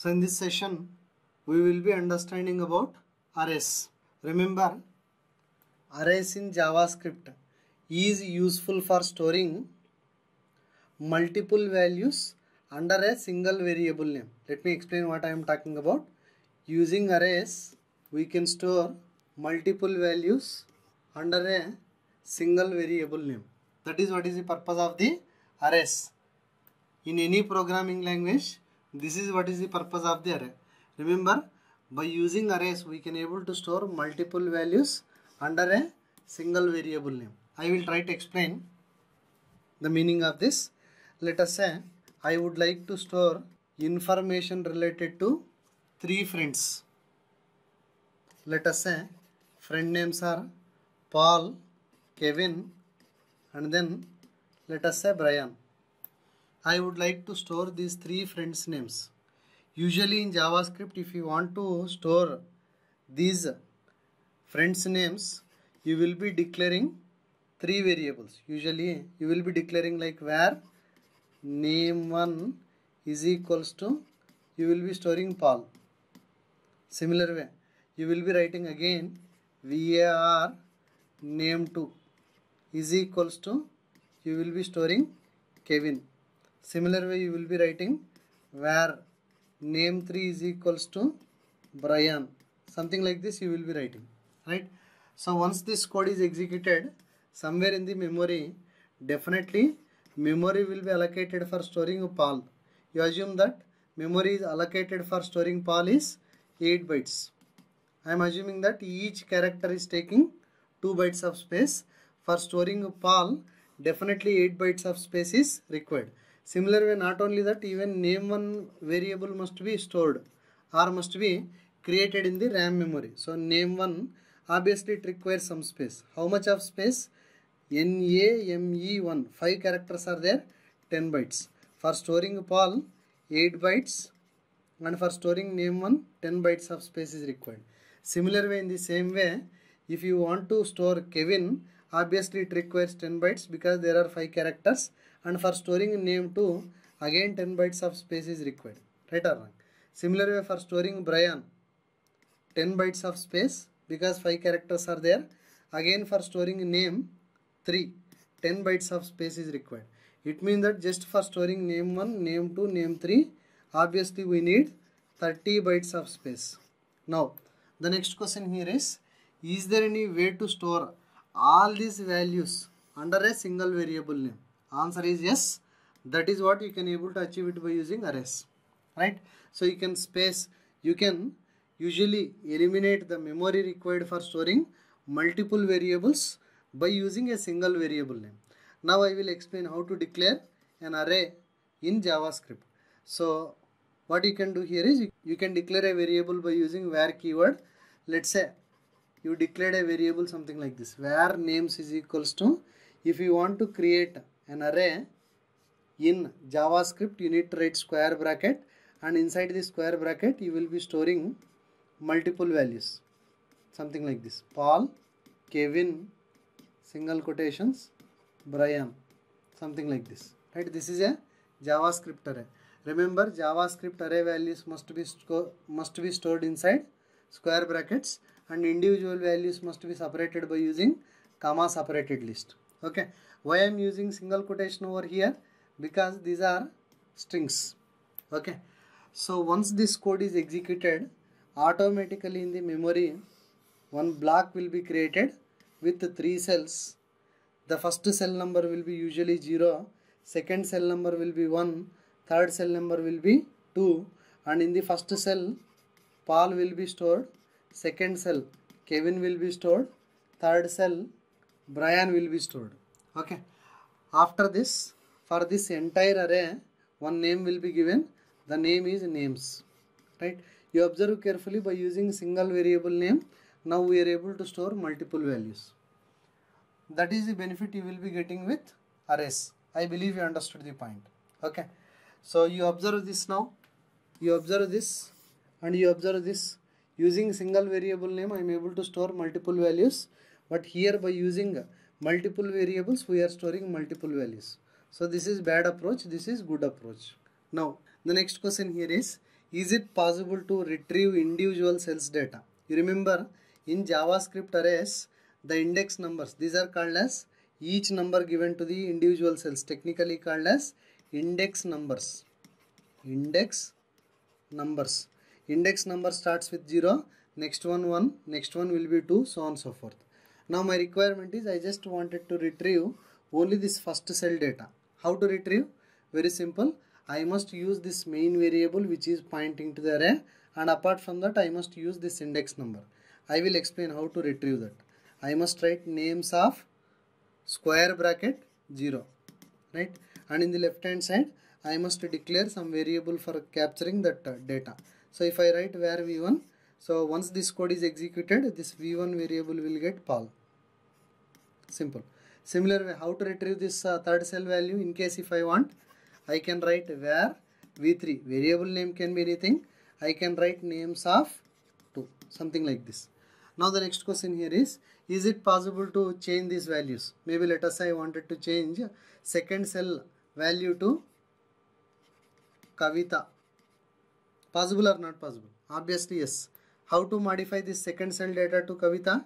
So in this session, we will be understanding about arrays. Remember, arrays in JavaScript is useful for storing multiple values under a single variable name. Let me explain what I am talking about. Using arrays, we can store multiple values under a single variable name. That is what is the purpose of the arrays. In any programming language, this is what is the purpose of the array. Remember, by using arrays, we can able to store multiple values under a single variable name. I will try to explain the meaning of this. Let us say I would like to store information related to three friends. Let us say friend names are Paul, Kevin and then let us say Brian. I would like to store these three friends names. Usually in JavaScript if you want to store these friends names you will be declaring three variables. Usually you will be declaring like where name1 is equals to you will be storing Paul. Similar way you will be writing again var name2 is equals to you will be storing Kevin similar way you will be writing where name 3 is equals to Brian something like this you will be writing right so once this code is executed somewhere in the memory definitely memory will be allocated for storing PAL you assume that memory is allocated for storing PAL is 8 bytes I am assuming that each character is taking 2 bytes of space for storing PAL definitely 8 bytes of space is required similar way not only that even name one variable must be stored or must be created in the RAM memory so name one obviously require some space how much of space N A M E one five characters are there ten bytes for storing Paul eight bytes and for storing name one ten bytes of space is required similar way in the same way if you want to store Kevin obviously requires ten bytes because there are five characters and for storing name two, again 10 bytes of space is required right or wrong similar way for storing brian 10 bytes of space because 5 characters are there again for storing name 3 10 bytes of space is required it means that just for storing name 1 name 2 name 3 obviously we need 30 bytes of space now the next question here is is there any way to store all these values under a single variable name answer is yes that is what you can able to achieve it by using arrays right so you can space you can usually eliminate the memory required for storing multiple variables by using a single variable name now i will explain how to declare an array in javascript so what you can do here is you, can declare a variable by using var keyword let's say you declared a variable something like this var names is equals to if you want to create an array in javascript you need to write square bracket and inside the square bracket you will be storing multiple values something like this paul kevin single quotations brian something like this right this is a javascript array remember javascript array values must be must be stored inside square brackets and individual values must be separated by using comma separated list okay why i'm using single quotation over here because these are strings okay so once this code is executed automatically in the memory one block will be created with three cells the first cell number will be usually 0 second cell number will be 1 third cell number will be 2 and in the first cell Paul will be stored second cell Kevin will be stored third cell Brian will be stored okay after this for this entire array one name will be given the name is names right you observe carefully by using single variable name now we are able to store multiple values that is the benefit you will be getting with arrays i believe you understood the point okay so you observe this now you observe this and you observe this using single variable name i am able to store multiple values but here by using multiple variables we are storing multiple values so this is bad approach this is good approach now the next question here is is it possible to retrieve individual cells data you remember in javascript arrays the index numbers these are called as each number given to the individual cells technically called as index numbers index numbers index number starts with 0 next one 1 next one will be 2 so on so forth now my requirement is I just wanted to retrieve only this first cell data how to retrieve very simple I must use this main variable which is pointing to the array and apart from that I must use this index number I will explain how to retrieve that I must write names of square bracket 0 right and in the left hand side I must declare some variable for capturing that uh, data so if I write var v1 so once this code is executed this v1 variable will get Paul simple similar way how to retrieve this uh, third cell value in case if I want I can write where v3 variable name can be anything I can write names of 2 something like this now the next question here is is it possible to change these values maybe let us say I wanted to change second cell value to Kavita possible or not possible obviously yes how to modify this second cell data to Kavita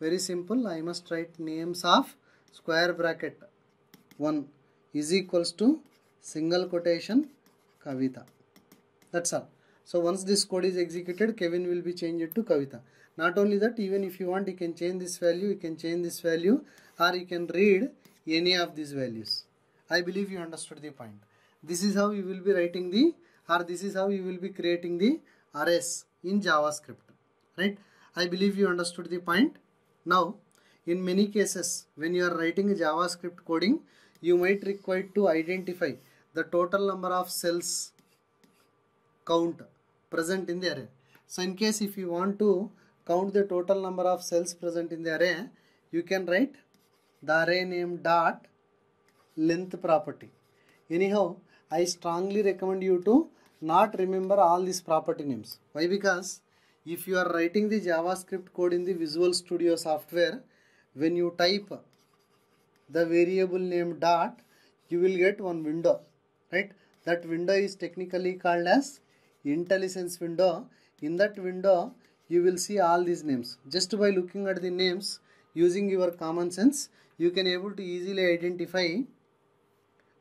very simple I must write names of square bracket 1 is equals to single quotation Kavita that's all so once this code is executed Kevin will be changed to Kavita not only that even if you want you can change this value you can change this value or you can read any of these values I believe you understood the point this is how you will be writing the or this is how you will be creating the arrays in JavaScript right I believe you understood the point now, in many cases, when you are writing JavaScript coding, you might require to identify the total number of cells count present in the array. So in case if you want to count the total number of cells present in the array, you can write the array name dot length property. Anyhow, I strongly recommend you to not remember all these property names. Why? Because if you are writing the javascript code in the visual studio software when you type the variable name dot you will get one window right that window is technically called as intelligence window in that window you will see all these names just by looking at the names using your common sense you can able to easily identify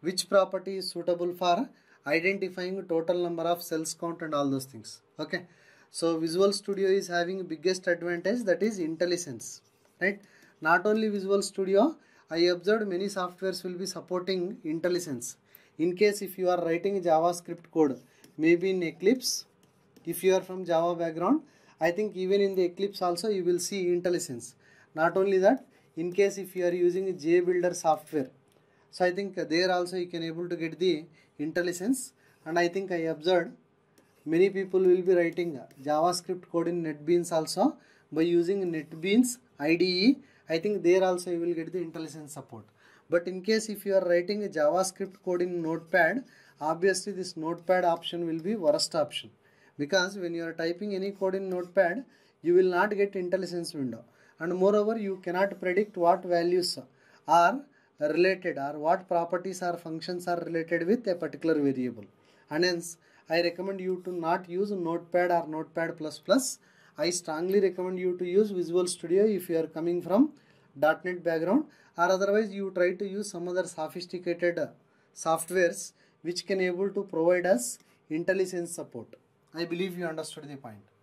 which property is suitable for identifying total number of cells count and all those things okay so Visual Studio is having biggest advantage that is IntelliSense, right? Not only Visual Studio, I observed many softwares will be supporting IntelliSense. In case if you are writing JavaScript code, maybe in Eclipse, if you are from Java background, I think even in the Eclipse also you will see IntelliSense. Not only that, in case if you are using JBuilder software, so I think there also you can able to get the IntelliSense and I think I observed many people will be writing javascript code in netbeans also by using netbeans ide i think there also you will get the IntelliSense support but in case if you are writing a javascript code in notepad obviously this notepad option will be worst option because when you are typing any code in notepad you will not get IntelliSense window and moreover you cannot predict what values are related or what properties or functions are related with a particular variable and hence I recommend you to not use notepad or notepad++. I strongly recommend you to use Visual Studio if you are coming from .NET background or otherwise you try to use some other sophisticated softwares which can able to provide us intelligence support. I believe you understood the point.